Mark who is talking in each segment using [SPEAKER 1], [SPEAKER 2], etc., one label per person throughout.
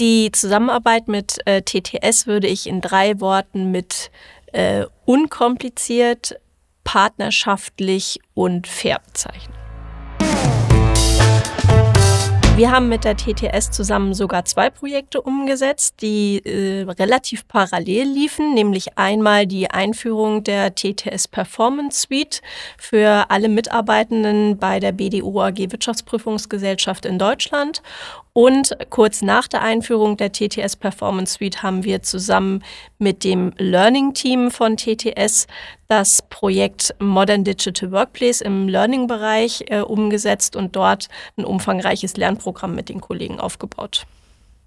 [SPEAKER 1] Die Zusammenarbeit mit äh, TTS würde ich in drei Worten mit äh, unkompliziert, partnerschaftlich und fair bezeichnen. Wir haben mit der TTS zusammen sogar zwei Projekte umgesetzt, die äh, relativ parallel liefen, nämlich einmal die Einführung der TTS Performance Suite für alle Mitarbeitenden bei der BDO AG Wirtschaftsprüfungsgesellschaft in Deutschland und kurz nach der Einführung der TTS Performance Suite haben wir zusammen mit dem Learning Team von TTS das Projekt Modern Digital Workplace im Learning-Bereich äh, umgesetzt und dort ein umfangreiches Lernprogramm mit den Kollegen aufgebaut.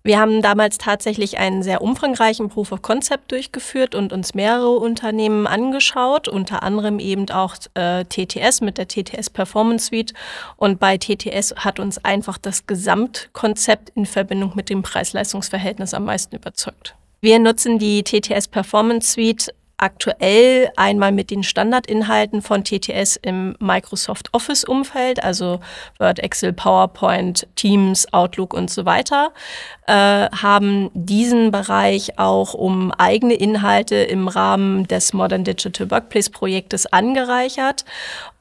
[SPEAKER 1] Wir haben damals tatsächlich einen sehr umfangreichen Proof of Concept durchgeführt und uns mehrere Unternehmen angeschaut, unter anderem eben auch äh, TTS mit der TTS Performance Suite. Und bei TTS hat uns einfach das Gesamtkonzept in Verbindung mit dem Preis-Leistungs-Verhältnis am meisten überzeugt. Wir nutzen die TTS Performance Suite aktuell einmal mit den Standardinhalten von TTS im Microsoft Office-Umfeld, also Word, Excel, PowerPoint, Teams, Outlook und so weiter, äh, haben diesen Bereich auch um eigene Inhalte im Rahmen des Modern Digital Workplace Projektes angereichert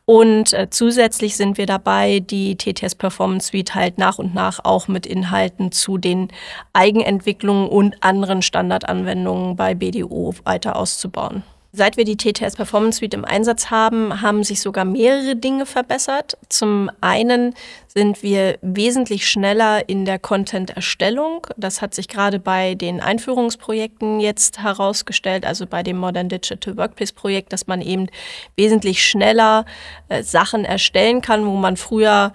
[SPEAKER 1] und äh, zusätzlich sind wir dabei, die TTS Performance Suite halt nach und nach auch mit Inhalten zu den Eigenentwicklungen und anderen Standardanwendungen bei BDO weiter auszubauen. Seit wir die TTS Performance Suite im Einsatz haben, haben sich sogar mehrere Dinge verbessert. Zum einen sind wir wesentlich schneller in der Content-Erstellung. Das hat sich gerade bei den Einführungsprojekten jetzt herausgestellt, also bei dem Modern Digital Workplace-Projekt, dass man eben wesentlich schneller äh, Sachen erstellen kann, wo man früher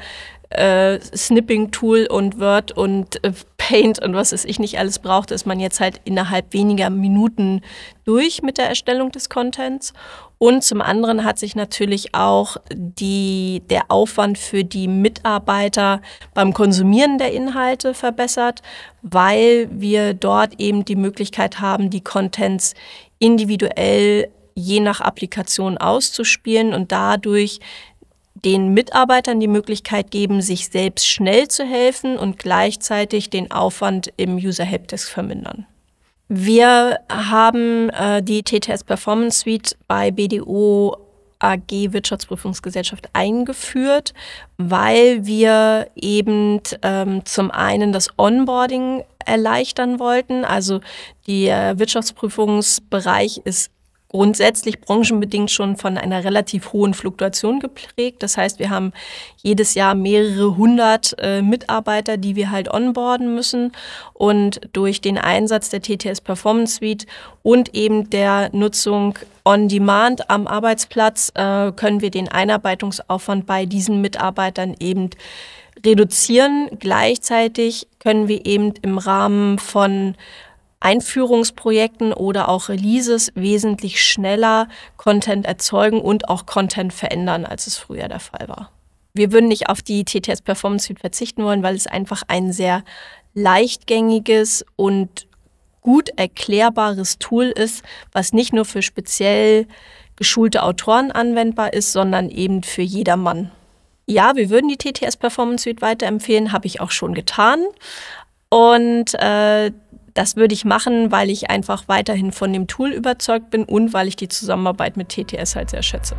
[SPEAKER 1] äh, Snipping-Tool und Word und äh, Paint und was es ich nicht alles brauchte, ist man jetzt halt innerhalb weniger Minuten durch mit der Erstellung des Contents. Und zum anderen hat sich natürlich auch die, der Aufwand für die Mitarbeiter beim Konsumieren der Inhalte verbessert, weil wir dort eben die Möglichkeit haben, die Contents individuell je nach Applikation auszuspielen und dadurch den Mitarbeitern die Möglichkeit geben, sich selbst schnell zu helfen und gleichzeitig den Aufwand im User Helpdesk vermindern. Wir haben äh, die TTS Performance Suite bei BDO AG Wirtschaftsprüfungsgesellschaft eingeführt, weil wir eben ähm, zum einen das Onboarding erleichtern wollten. Also der äh, Wirtschaftsprüfungsbereich ist grundsätzlich branchenbedingt schon von einer relativ hohen Fluktuation geprägt. Das heißt, wir haben jedes Jahr mehrere hundert äh, Mitarbeiter, die wir halt onboarden müssen. Und durch den Einsatz der TTS Performance Suite und eben der Nutzung on-demand am Arbeitsplatz äh, können wir den Einarbeitungsaufwand bei diesen Mitarbeitern eben reduzieren. Gleichzeitig können wir eben im Rahmen von Einführungsprojekten oder auch Releases wesentlich schneller Content erzeugen und auch Content verändern, als es früher der Fall war. Wir würden nicht auf die TTS Performance Suite verzichten wollen, weil es einfach ein sehr leichtgängiges und gut erklärbares Tool ist, was nicht nur für speziell geschulte Autoren anwendbar ist, sondern eben für jedermann. Ja, wir würden die TTS Performance Suite weiterempfehlen, habe ich auch schon getan. Und äh, das würde ich machen, weil ich einfach weiterhin von dem Tool überzeugt bin und weil ich die Zusammenarbeit mit TTS halt sehr schätze.